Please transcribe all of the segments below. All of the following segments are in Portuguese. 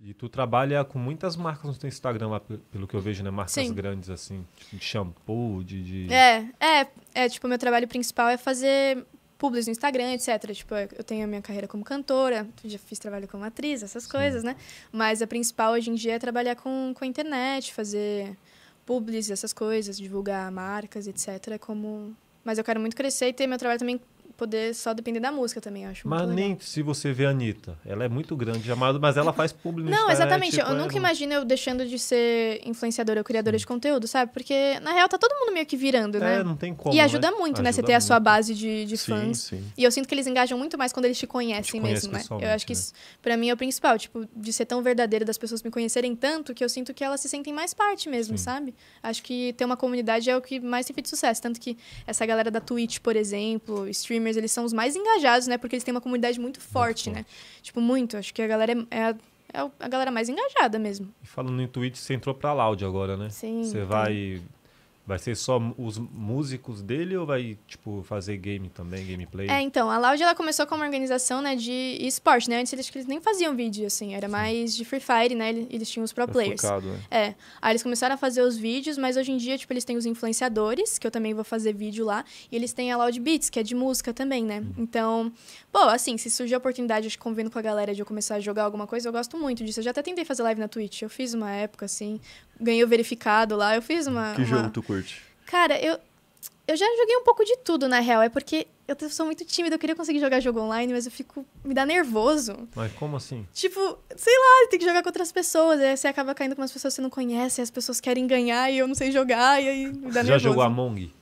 E tu trabalha com muitas marcas no teu Instagram, lá, pelo que eu vejo, né? Marcas Sim. grandes, assim, tipo, de shampoo, de, de... É, é, é, tipo, meu trabalho principal é fazer publis no Instagram, etc. Tipo, eu tenho a minha carreira como cantora, já fiz trabalho como atriz, essas Sim. coisas, né? Mas a principal hoje em dia é trabalhar com, com a internet, fazer publis, essas coisas, divulgar marcas, etc. Como... Mas eu quero muito crescer e ter meu trabalho também poder só depender da música também, eu acho. Mas nem legal. se você vê a Anitta. Ela é muito grande, amado, mas ela faz público. Não, é exatamente. Tipo, eu é nunca é... imagino eu deixando de ser influenciadora ou criadora Sim. de conteúdo, sabe? Porque, na real, tá todo mundo meio que virando, né? É, não tem como. E ajuda né? muito, né? ajuda né? Você ter a sua base de, de sim, fãs. Sim. E eu sinto que eles engajam muito mais quando eles te conhecem te mesmo, né? Eu acho que né? isso, pra mim, é o principal. Tipo, de ser tão verdadeiro, das pessoas me conhecerem tanto, que eu sinto que elas se sentem mais parte mesmo, sim. sabe? Acho que ter uma comunidade é o que mais tem feito sucesso. Tanto que essa galera da Twitch, por exemplo, streamer eles são os mais engajados, né? Porque eles têm uma comunidade muito forte, muito né? Tipo, muito. Acho que a galera é, é, é a galera mais engajada mesmo. E falando em Twitch, você entrou pra Loud agora, né? Sim. Você então. vai Vai ser só os músicos dele ou vai, tipo, fazer game também, gameplay? É, então, a Loud ela começou como organização, né, de esporte, né? Antes eles, eles nem faziam vídeo, assim, era Sim. mais de Free Fire, né? Eles tinham os pro é players. Focado, né? É. Aí eles começaram a fazer os vídeos, mas hoje em dia, tipo, eles têm os influenciadores, que eu também vou fazer vídeo lá, e eles têm a Loud Beats, que é de música também, né? Hum. Então, pô, assim, se surgir a oportunidade, acho que convendo com a galera de eu começar a jogar alguma coisa, eu gosto muito disso. Eu já até tentei fazer live na Twitch, eu fiz uma época, assim, ganhei o verificado lá. Eu fiz uma. Que uma... jogo tu curte? Cara, eu, eu já joguei um pouco de tudo, na real. É porque eu sou muito tímida, eu queria conseguir jogar jogo online, mas eu fico. me dá nervoso. Mas como assim? Tipo, sei lá, tem que jogar com outras pessoas. Aí você acaba caindo com umas pessoas que você não conhece, as pessoas querem ganhar e eu não sei jogar, e aí me dá você nervoso. Já jogou Among?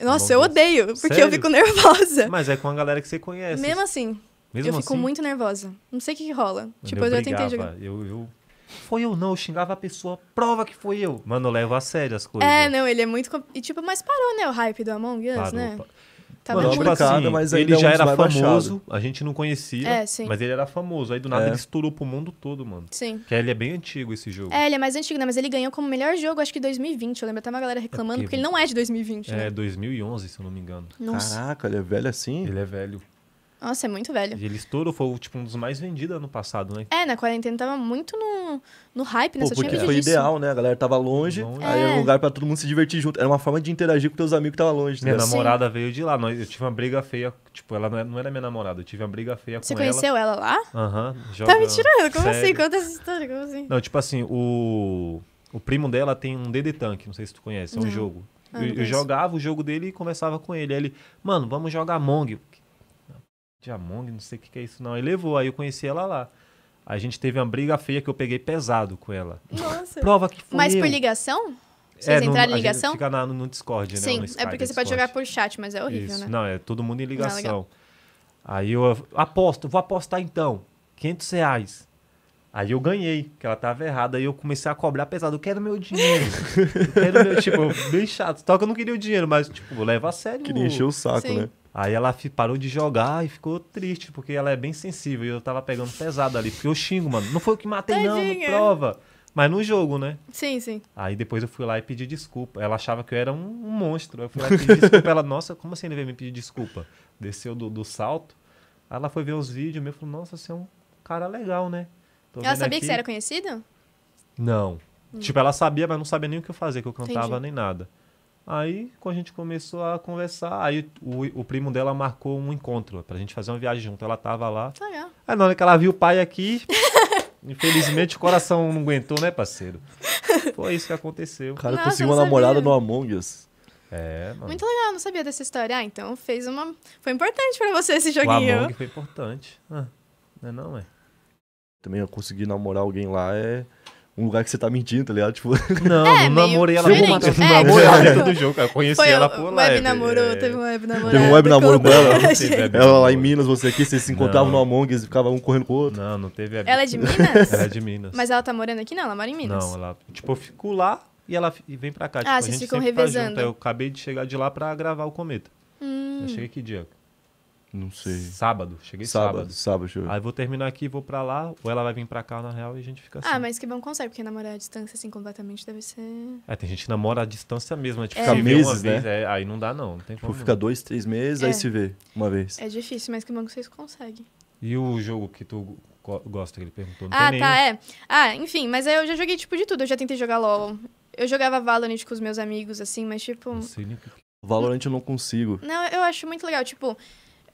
Nossa, Among eu odeio, porque Sério? eu fico nervosa. Mas é com a galera que você conhece. Mesmo assim. Mesmo eu assim? fico muito nervosa. Não sei o que, que rola. tipo, eu, eu já tentei jogar. Eu, eu foi eu não, eu xingava a pessoa, prova que foi eu. Mano, eu levo a sério as coisas. É, não, ele é muito. E tipo, mas parou, né, o hype do Among Us, parou, né? Pa... Tá Mano, tipo assim, mas ele já era famoso, baixado. a gente não conhecia, é, mas ele era famoso. Aí do nada é. ele estourou pro mundo todo, mano. Sim. Que ele é bem antigo esse jogo. É, ele é mais antigo, né? Mas ele ganhou como melhor jogo, acho que 2020. Eu lembro até uma galera é reclamando, é porque... porque ele não é de 2020, é, né? 2011, se eu não me engano. Nossa. Caraca, ele é velho assim? Ele é velho. Nossa, é muito velho. E ele estourou, foi tipo, um dos mais vendidos ano passado, né? É, na quarentena tava muito no, no hype, né? Pô, porque foi disso. ideal, né? A galera tava longe, longe. aí é. era um é. lugar pra todo mundo se divertir junto. Era uma forma de interagir com teus amigos que tava longe. Minha né? namorada Sim. veio de lá. Eu tive uma briga feia, tipo, ela é, não era minha namorada, eu tive uma briga feia Você com ela. Você conheceu ela lá? Aham. Uhum, tá me tirando, como assim? Sério? assim? Conta essa história, como assim? Não, tipo assim, o... O primo dela tem um DD Tank, não sei se tu conhece, é um não. jogo. Ah, eu, eu jogava o jogo dele e conversava com ele. Aí ele, mano, vamos jogar Among de Among, não sei o que, que é isso não. Aí levou, aí eu conheci ela lá. A gente teve uma briga feia que eu peguei pesado com ela. Nossa. Prova que foi Mas eu. por ligação? É, Vocês é, entraram em ligação? Fica na, no, Discord, né? Sim, é porque você pode jogar por chat, mas é horrível, isso. né? Não, é todo mundo em é ligação. Não, aí eu aposto, vou apostar então. 500 reais. Aí eu ganhei, que ela tava errada. Aí eu comecei a cobrar pesado. Eu quero meu dinheiro. eu quero meu, tipo, bem chato. Só que eu não queria o dinheiro, mas, tipo, leva a sério. Queria encher o saco, Sim. né? Aí ela parou de jogar e ficou triste, porque ela é bem sensível. E eu tava pegando pesado ali, porque eu xingo, mano. Não foi o que matei, Tadinha. não, prova. Mas no jogo, né? Sim, sim. Aí depois eu fui lá e pedi desculpa. Ela achava que eu era um, um monstro. Eu fui lá e pedi desculpa. Ela, nossa, como assim ele veio me pedir desculpa? Desceu do, do salto. Aí ela foi ver os vídeos e falou, nossa, você é um cara legal, né? Tô ela sabia aqui. que você era conhecida? Não. Hum. Tipo, ela sabia, mas não sabia nem o que eu fazia, que eu cantava Entendi. nem nada. Aí, quando a gente começou a conversar, aí o, o primo dela marcou um encontro pra gente fazer uma viagem junto. Ela tava lá. Ah, é. Aí na hora que ela viu o pai aqui, infelizmente o coração não aguentou, né, parceiro? Foi isso que aconteceu. O cara Nossa, conseguiu uma namorada no Among Us. É, mano. Muito legal, não sabia dessa história. Ah, então fez uma. Foi importante pra você esse joguinho. O Among foi importante. Ah, não é não, é? Também eu consegui namorar alguém lá é um lugar que você tá mentindo, tá ligado? Tipo, não, é, não namorei ela por matar. É, namorei ela do jogo, eu conheci Foi ela por lá. Web namorou, é. teve um web namorado. Teve um web namoro com ela. Ela lá em Minas, você aqui, vocês se encontravam no Among Us e ficavam um correndo com o outro. Não, não teve web. Ela é de Minas? ela é de Minas. Mas ela tá morando aqui? Não, ela mora em Minas. Não, ela, tipo, eu fico lá e ela e vem pra cá. Ah, tipo, vocês ficam revezando. Tá junto. Eu acabei de chegar de lá pra gravar o Cometa. Hum. Eu cheguei que dia? Não sei. Sábado. Cheguei sábado. Sábado, sábado. Aí vou terminar aqui, vou pra lá, ou ela vai vir pra cá, na real, e a gente fica ah, assim. Ah, mas que bom consegue, porque namorar à distância, assim, completamente deve ser... É, tem gente que namora à distância mesmo. É, tipo, fica meses, né? Vez, é, aí não dá, não. não tem tipo, fica não. dois, três meses, é. aí se vê uma vez. É difícil, mas que bom que vocês conseguem. E o jogo que tu gosta, que ele perguntou? Não ah, tá, nenhum. é. Ah, enfim, mas eu já joguei, tipo, de tudo. Eu já tentei jogar LOL. Eu jogava Valorant com os meus amigos, assim, mas, tipo... Não sei nem Valorant eu não consigo. Não, eu acho muito legal. Tipo,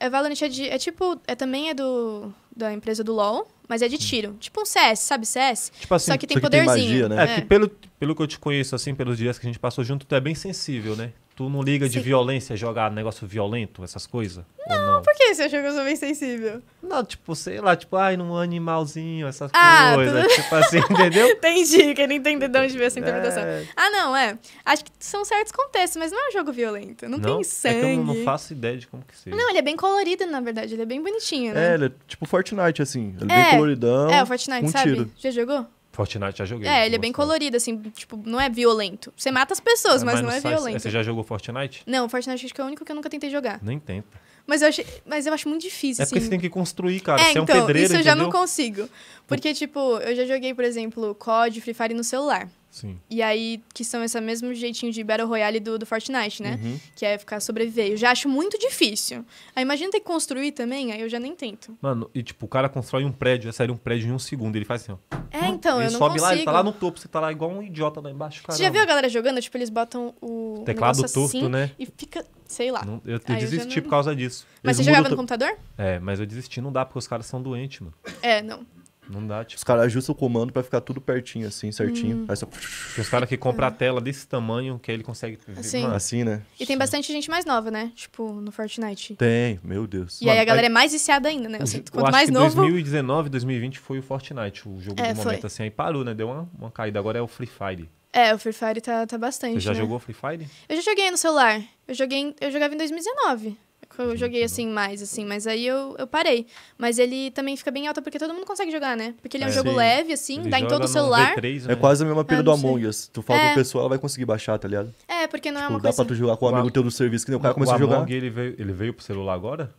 é, Valorant é, de, é tipo. É, também é do, da empresa do LoL, mas é de hum. tiro. Tipo um CS, sabe CS? Tipo assim, só que tem só que poderzinho. Tem magia, né? É, é, que pelo, pelo que eu te conheço, assim, pelos dias que a gente passou junto, tu é bem sensível, né? Tu não liga de violência, jogar negócio violento, essas coisas? Não, não, por que você achou que eu sou bem sensível? Não, tipo, sei lá, tipo, ai, num animalzinho, essas ah, coisas. Tudo... Tipo assim, entendeu? Entendi, queria entender de onde veio essa é. interpretação. É... Ah, não, é. Acho que são certos contextos, mas não é um jogo violento. Não, não? tem sangue. É que eu não faço ideia de como que seja. Não, ele é bem colorido, na verdade. Ele é bem bonitinho, né? É, ele é tipo Fortnite, assim. Ele é, bem é. coloridão. É, o Fortnite, sabe? Tiro. Já jogou? Fortnite já joguei. É, ele é bem colorido, assim, tipo, não é violento. Você mata as pessoas, é, mas, mas, não, não é violento. Você já jogou Fortnite? Não, Fortnite acho que é o único que eu nunca tentei jogar. Nem tenta. Mas eu, achei, mas eu acho muito difícil. É assim. porque você tem que construir, cara. É, você então, é um então, pedreiro. Isso eu entendeu? já não consigo. Porque, tipo, eu já joguei, por exemplo, COD, Free Fire no celular. Sim. E aí, que são esse mesmo jeitinho de Battle Royale do, do Fortnite, né? Uhum. Que é ficar sobreviver. Eu já acho muito difícil. Aí imagina ter que construir também, aí eu já nem tento. Mano, e tipo, o cara constrói um prédio, é sai um prédio em um segundo. Ele faz assim, ó. É, então, eu não sobe consigo. lá, ele tá lá no topo, você tá lá igual um idiota lá embaixo. Você já viu a galera jogando? Tipo, eles botam o. Teclado torto, assim, né? E fica, sei lá. Não, eu, eu desisti eu não... por causa disso. Mas eles você jogava no computador? É, mas eu desisti, não dá, porque os caras são doentes, mano. É, não. Não dá, tipo. Os caras ajustam o comando para ficar tudo pertinho, assim, certinho. Hum. Aí só... Os caras que compram é. a tela desse tamanho que aí ele consegue. Assim. Mano, assim, né? E tem bastante gente mais nova, né? Tipo, no Fortnite. Tem, meu Deus. E Mano, aí a galera aí... É, é mais viciada ainda, né? Eu sinto, quanto eu acho mais que 2019, 2020 foi o Fortnite, o jogo é, do momento, foi. assim. Aí parou, né? Deu uma, uma caída. Agora é o Free Fire. É, o Free Fire tá, tá bastante. Você já né? jogou Free Fire? Eu já joguei no celular. Eu joguei. Eu jogava em 2019 que eu joguei assim mais, assim, mas aí eu, eu parei. Mas ele também fica bem alto porque todo mundo consegue jogar, né? Porque ele é um é. jogo leve, assim, ele dá em todo o celular. V3, né? É quase a mesma pira ah, do Among Us. Tu fala é. o pessoal, ela vai conseguir baixar, tá ligado? É, porque não é tipo, é uma dá coisa. Dá pra tu jogar com o um amigo teu do serviço, que nem o cara começou a jogar. O Among ele veio, ele veio pro celular agora?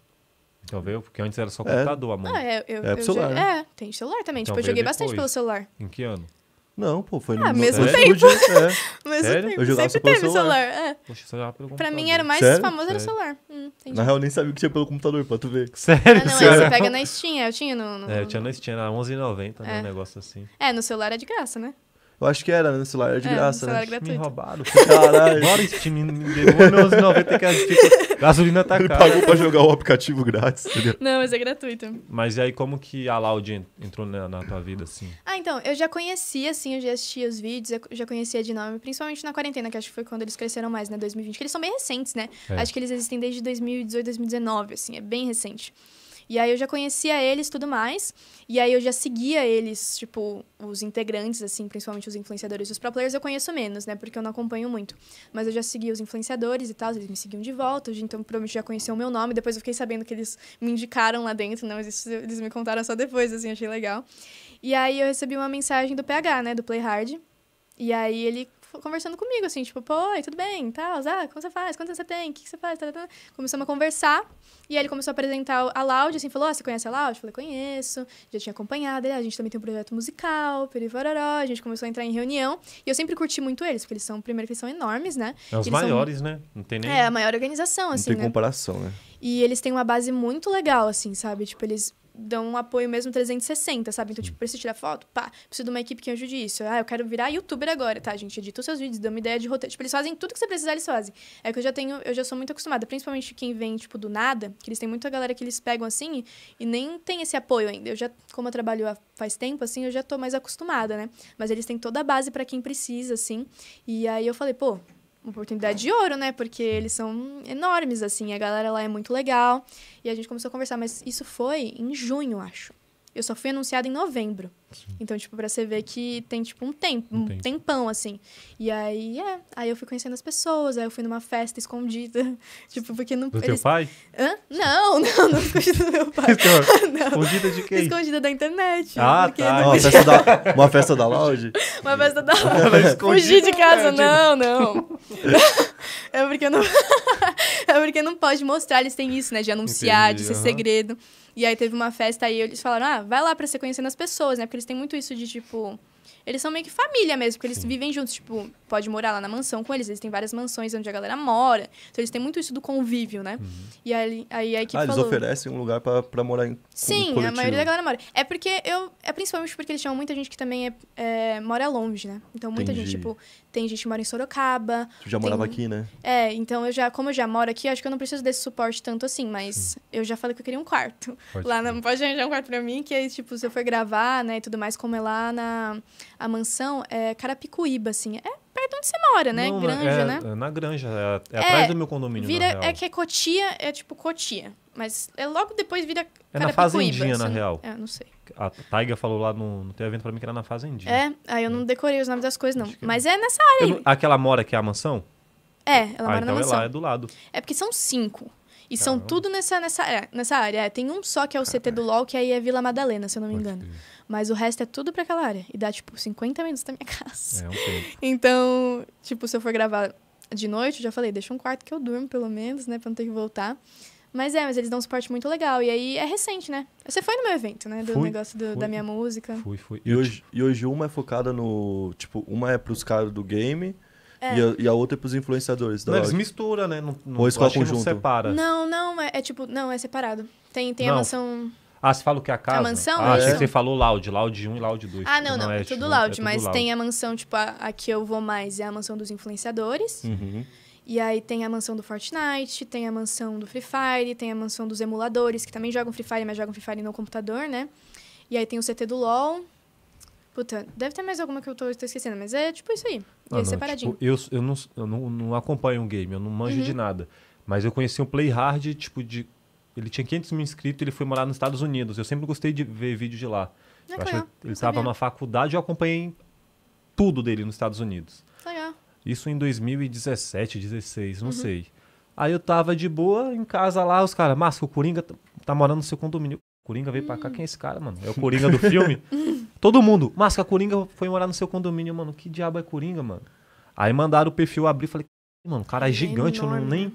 Então veio, porque antes era só é. computador, é. Among. Ah, é, eu, é eu celular. Né? É, tem celular também. Então tipo, eu joguei depois. bastante pelo celular. Em que ano? Não, pô, foi no ah, mesmo é? tempo. É. mesmo tempo. Eu jogava Sempre teve celular. celular. É. Poxa, só jogava pra mim era mais Sério? famoso Sério? era o celular. Hum, Na real, eu nem sabia o que tinha pelo computador, pra tu ver. Sério? Ah, não, Sério? É, você pega na Steam. Eu tinha no, no... É, eu tinha na Steam, era 11,90, né, é. né? Um negócio assim. É, no celular é de graça, né? Eu acho que era, né? Celular era de é, graça, né? celular né? Gratuito. Me roubaram. Caralho. Bora, Steam, me deu meus 90 que tipo, gasolina tá caro pagou pra jogar o aplicativo grátis, entendeu? Não, mas é gratuito. Mas e aí, como que a Loud entrou na, na, tua vida, assim? Ah, então, eu já conhecia, assim, eu já assistia os vídeos, eu já conhecia a nome principalmente na quarentena, que acho que foi quando eles cresceram mais, né? 2020, que eles são bem recentes, né? É. Acho que eles existem desde 2018, 2019, assim, é bem recente. E aí eu já conhecia eles tudo mais. E aí eu já seguia eles, tipo, os integrantes, assim, principalmente os influenciadores. Os pro players eu conheço menos, né? Porque eu não acompanho muito. Mas eu já seguia os influenciadores e tal, eles me seguiam de volta. Então, provavelmente já conheceu o meu nome. Depois eu fiquei sabendo que eles me indicaram lá dentro, não, eles, eles me contaram só depois, assim, achei legal. E aí eu recebi uma mensagem do PH, né? Do Play Hard. E aí ele conversando comigo, assim, tipo, pô, oi, tudo bem, tal, ah, como você faz, quanto você tem, o que, que você faz, tá, começamos a conversar, e aí ele começou a apresentar a Laude, assim, falou, ah, você conhece a Laude? Eu falei, conheço, já tinha acompanhado, ele, a gente também tem um projeto musical, perivororó, a gente começou a entrar em reunião, e eu sempre curti muito eles, porque eles são, primeiro que eles são enormes, né? É os maiores, são... né? Não tem nem... É, a maior organização, assim, Não tem né? comparação, né? E eles têm uma base muito legal, assim, sabe? Tipo, eles dão um apoio mesmo 360, sabe? Então, tipo, preciso tirar foto, pá, preciso de uma equipe que ajude isso. Ah, eu quero virar youtuber agora, tá, gente? Edita os seus vídeos, dá uma ideia de roteiro. Tipo, eles fazem tudo que você precisar, eles fazem. É que eu já tenho, eu já sou muito acostumada, principalmente quem vem, tipo, do nada, que eles têm muita galera que eles pegam assim e, nem tem esse apoio ainda. Eu já, como eu trabalho há faz tempo, assim, eu já tô mais acostumada, né? Mas eles têm toda a base para quem precisa, assim. E aí eu falei, pô, oportunidade de ouro, né? Porque eles são enormes, assim, a galera lá é muito legal. E a gente começou a conversar, mas isso foi em junho, acho. Eu só fui anunciada em novembro. Sim. Então, tipo, pra você ver que tem, tipo, um tempo, um, tempão, assim. E aí, é. Aí eu fui conhecendo as pessoas, aí eu fui numa festa escondida. Tipo, porque não. Do eles... teu pai? Hã? Não, não, não escondida do meu pai. Então, escondida de quem? Escondida da internet. Ah, tá. Uma, festa da... uma festa da lounge? uma festa da lounge. Fugi de casa, não, não. É porque não. é porque não pode mostrar, eles têm isso, né? De anunciar, Entendi, de ser uhum. segredo. E aí teve uma festa aí eles falaram: ah, vai lá pra você conhecer as pessoas, né? Porque eles têm muito isso de tipo eles são meio que família mesmo, porque eles Sim. vivem juntos. Tipo, pode morar lá na mansão com eles. Eles têm várias mansões onde a galera mora. Então eles têm muito isso do convívio, né? Uhum. E aí, aí a equipe ah, eles falou... oferecem um lugar para morar em Sim, a maioria da galera mora. É porque eu... É principalmente porque eles chamam muita gente que também é, é mora longe, né? Então muita Entendi. gente, tipo... Tem gente que mora em Sorocaba. Tu já tem... morava aqui, né? É, então eu já... Como eu já moro aqui, acho que eu não preciso desse suporte tanto assim. Mas Sim. eu já falei que eu queria um quarto. Pode lá não na... Pode arranjar um quarto pra mim, que aí, tipo, se eu for gravar, né? E tudo mais, como é lá na a mansão é Carapicuíba, assim. É perto onde você mora, né? Não, é granja, é, né? É na granja, é, é atrás do meu condomínio. Vira, é que é Cotia, é tipo Cotia. Mas é logo depois vira Carapicuíba. É na Fazendinha, assim, na real. É, não sei. A Taiga falou lá no, no teu evento pra mim que era na Fazendinha. É, aí eu não decorei os nomes das coisas, não. Mas é nessa área Aquela mora que é a mansão? É, ela ah, mora então na mansão. É lá, é do lado. É porque são cinco. E Caramba. são tudo nessa, nessa, área, é, nessa área. É, tem um só que é o CT do LOL, que aí é Vila Madalena, se eu não me engano. Mas o resto é tudo para aquela área. E dá, tipo, 50 minutos da minha casa. É um tempo. Então, tipo, se eu for gravar de noite, eu já falei, deixa um quarto que eu durmo, pelo menos, né? Pra não ter que voltar. Mas é, mas eles dão um suporte muito legal. E aí é recente, né? Você foi no meu evento, né? Do fui, negócio do, da minha música. Fui, fui. E hoje, e hoje uma é focada no. Tipo, uma é pros caras do game é. E, a, e, a, outra é pros influenciadores. Não, eles misturam, né? Não, não, Ou Não, separa. não, não é, é, tipo, não, é separado. Tem, tem a mansão. Ah, você fala o que é a casa? A mansão? Ah, achei é. que você falou loud, loud 1 e loud 2. Ah, não, não, não é, é tudo loud, é mas loud. tem a mansão, tipo, a, a, que eu vou mais é a mansão dos influenciadores. Uhum. E aí tem a mansão do Fortnite, tem a mansão do Free Fire, tem a mansão dos emuladores, que também jogam Free Fire, mas jogam Free Fire no computador, né? E aí tem o CT do LoL, Puta, deve ter mais alguma que eu tô, tô esquecendo, mas é tipo isso aí. E não, separadinho. Tipo, eu, eu, não, eu não, não, acompanho um game, eu não manjo uhum. de nada. Mas eu conheci um Play Hard, tipo, de. Ele tinha 500 mil inscritos, ele foi morar nos Estados Unidos. Eu sempre gostei de ver vídeos de lá. É, eu acho que ele estava na faculdade, eu acompanhei tudo dele nos Estados Unidos. Legal. Isso em 2017, 2016, não uhum. sei. Aí eu tava de boa em casa lá, os caras, Márcio, o Coringa tá, tá morando no seu condomínio. O Coringa veio hum. pra cá, hum. quem é esse cara, mano? É o Coringa do filme? Todo mundo, mas a Coringa foi morar no seu condomínio, mano. Que diabo é Coringa, mano? Aí mandaram o perfil abrir falei, mano, o cara é, é, gigante, eu não nem,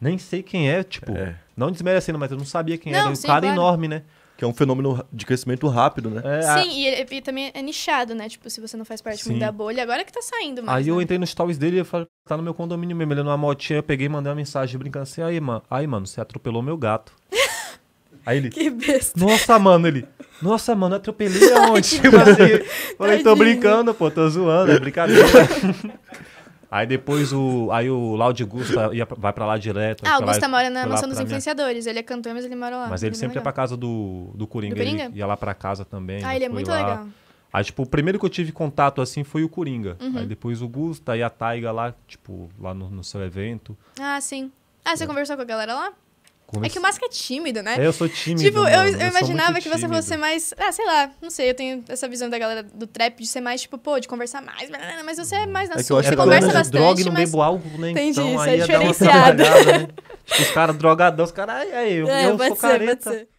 nem sei quem é, tipo, é. não desmerecendo, mas eu não sabia quem não, era. Sim, um cara é claro. enorme, né? Que é um fenômeno de crescimento rápido, né? É, sim, a... e, e, também é nichado, né? Tipo, se você não faz parte muito da bolha, agora é que tá saindo. mano. aí né? eu entrei nos stories dele e falei, tá no meu condomínio mesmo, ele numa é motinha, eu peguei e mandei uma mensagem brincando assim, aí, mano, aí, mano, você atropelou meu gato. Aí ele. Que besta. Nossa, mano, ele. Nossa, mano, atropelei aonde? tipo assim. Falei, tô brincando, pô, tô zoando, é brincadeira. Aí depois o. Aí o Laude Gusta ia, vai pra lá direto. Ah, o Gusta mora na mansão dos influenciadores. Minha... Ele é cantor, mas ele mora lá. Mas ele, é sempre legal. ia pra casa do, do Coringa. Do Coringa? Ele ia lá pra casa também. Ah, ele é muito lá. legal. Aí, tipo, o primeiro que eu tive contato assim foi o Coringa. Uhum. Aí depois o Gusta e a Taiga lá, tipo, lá no, no seu evento. Ah, sim. Ah, você é. conversou com a galera lá? É que o Masca é tímido, né? É, eu sou tímido. Tipo, mano, eu, eu, eu imaginava que você fosse mais. Ah, sei lá, não sei, eu tenho essa visão da galera do trap de ser mais, tipo, pô, de conversar mais, mas você é mais na é sua. Que eu acho você conversa eu bastante. droga e não mas... bebo álcool, né? Entendi, então, isso é aí é diferenciado. Né? tipo, os caras drogadão, os caras, aí, eu, é, eu sou ser, careta.